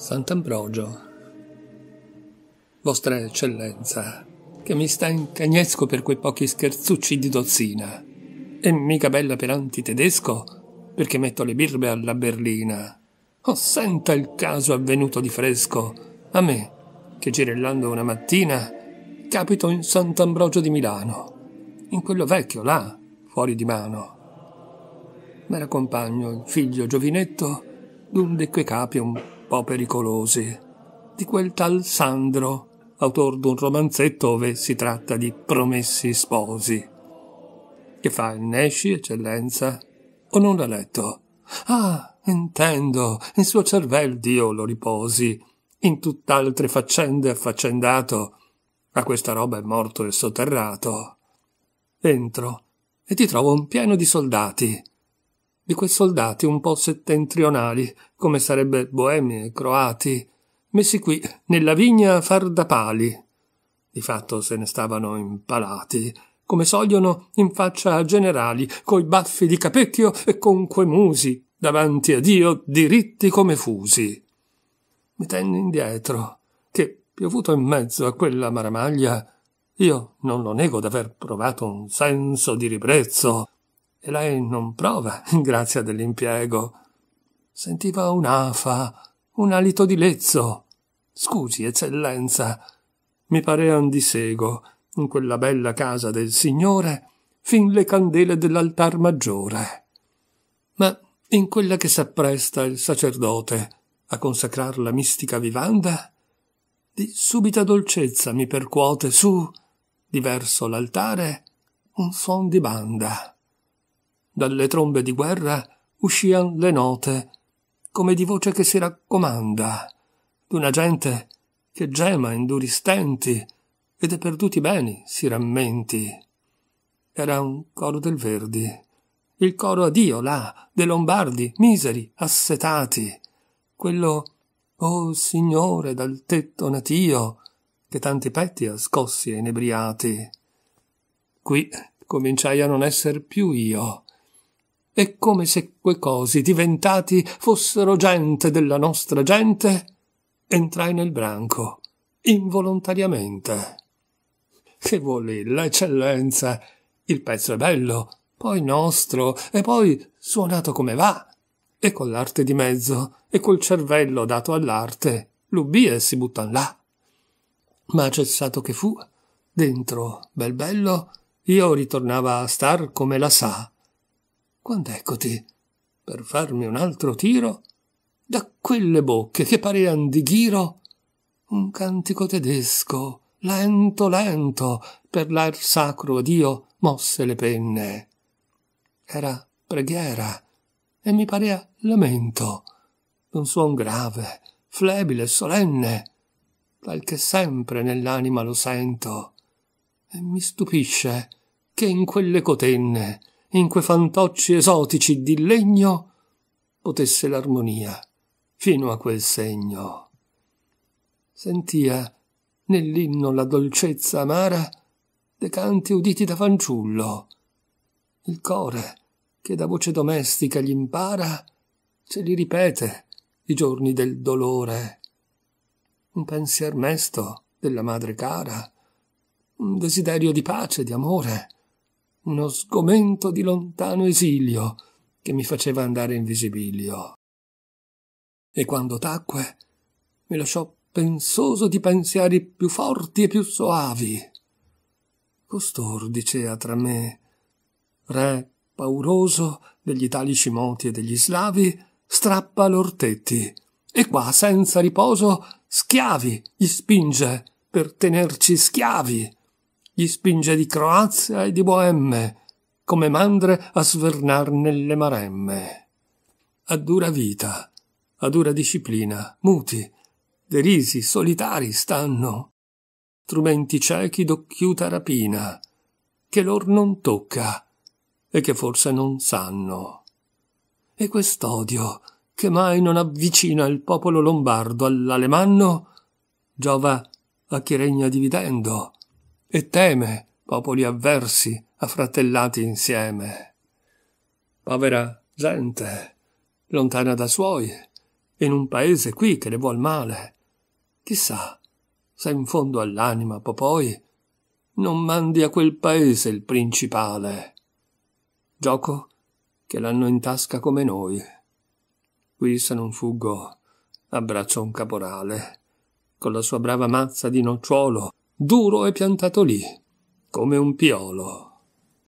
Sant'Ambrogio, Vostra Eccellenza, che mi sta in cagnesco per quei pochi scherzucci di dozzina. E mica bella per antitedesco, perché metto le birbe alla berlina. Oh, senta il caso avvenuto di fresco, a me, che girellando una mattina, capito in Sant'Ambrogio di Milano, in quello vecchio là, fuori di mano. M'era compagno il figlio giovinetto d'un de quei capi un po' pericolose, di quel tal Sandro, autor d'un romanzetto dove si tratta di promessi sposi. Che fa il Nesci, eccellenza? O non l'ha letto? Ah, intendo, il suo cervello Dio lo riposi, in tutt'altre faccende affaccendato. A questa roba è morto e sotterrato. Entro e ti trovo un pieno di soldati, di quei soldati un po' settentrionali, come sarebbe boemi e croati, messi qui nella vigna a far da pali. Di fatto se ne stavano impalati, come sogliono in faccia a generali, coi baffi di capecchio e con quei musi, davanti a Dio diritti come fusi. Mi tenni indietro, che piovuto in mezzo a quella maramaglia, io non lo nego d'aver provato un senso di ribrezzo e lei non prova grazia dell'impiego. Sentiva un'afa, un alito di lezzo. Scusi, eccellenza, mi parean di sego, in quella bella casa del Signore, fin le candele dell'altar maggiore. Ma in quella che s'appresta il sacerdote a consacrar la mistica vivanda, di subita dolcezza mi percuote su, diverso l'altare, un suon di banda. Dalle trombe di guerra uscian le note, come di voce che si raccomanda, d'una gente che gema in duri stenti e dei perduti beni si rammenti. Era un coro del Verdi, il coro a Dio là, dei Lombardi, miseri, assetati, quello «Oh Signore dal tetto natio», che tanti petti ha scossi e inebriati. Qui cominciai a non esser più io, e come se quei cosi diventati fossero gente della nostra gente. Entrai nel branco, involontariamente. Che vuole l'eccellenza? Il pezzo è bello, poi nostro, e poi suonato come va, e con l'arte di mezzo, e col cervello dato all'arte, l'ubbie si buttan là. Ma cessato che fu, dentro, bel bello, io ritornava a star come la sa, quando eccoti, per farmi un altro tiro, da quelle bocche che parean di ghiro, un cantico tedesco, lento lento, per l'aer sacro a Dio mosse le penne. Era preghiera, e mi parea lamento, d'un suon grave, flebile solenne, tal che sempre nell'anima lo sento, e mi stupisce che in quelle cotenne in quei fantocci esotici di legno potesse l'armonia fino a quel segno. Sentia nell'inno la dolcezza amara de canti uditi da fanciullo. Il core, che da voce domestica gli impara, ce li ripete i giorni del dolore. Un pensier mesto della madre cara, un desiderio di pace, di amore, uno sgomento di lontano esilio che mi faceva andare in visibilio. E quando tacque, mi lasciò pensoso di pensieri più forti e più soavi. Costor dicea tra me, re pauroso degli italici moti e degli slavi, strappa l'ortetti, e qua senza riposo schiavi gli spinge per tenerci schiavi gli spinge di Croazia e di Boemme, come mandre a svernar nelle maremme. A dura vita, a dura disciplina, muti, derisi, solitari stanno, strumenti ciechi d'occhiuta rapina, che lor non tocca e che forse non sanno. E quest'odio, che mai non avvicina il popolo lombardo all'alemanno, giova a chi regna dividendo, e teme popoli avversi affratellati insieme. Povera gente, lontana da suoi, in un paese qui che le vuol male. Chissà se in fondo all'anima popoi non mandi a quel paese il principale. Gioco che l'hanno in tasca come noi. Qui se non fuggo abbraccio un caporale, con la sua brava mazza di nocciolo duro e piantato lì, come un piolo.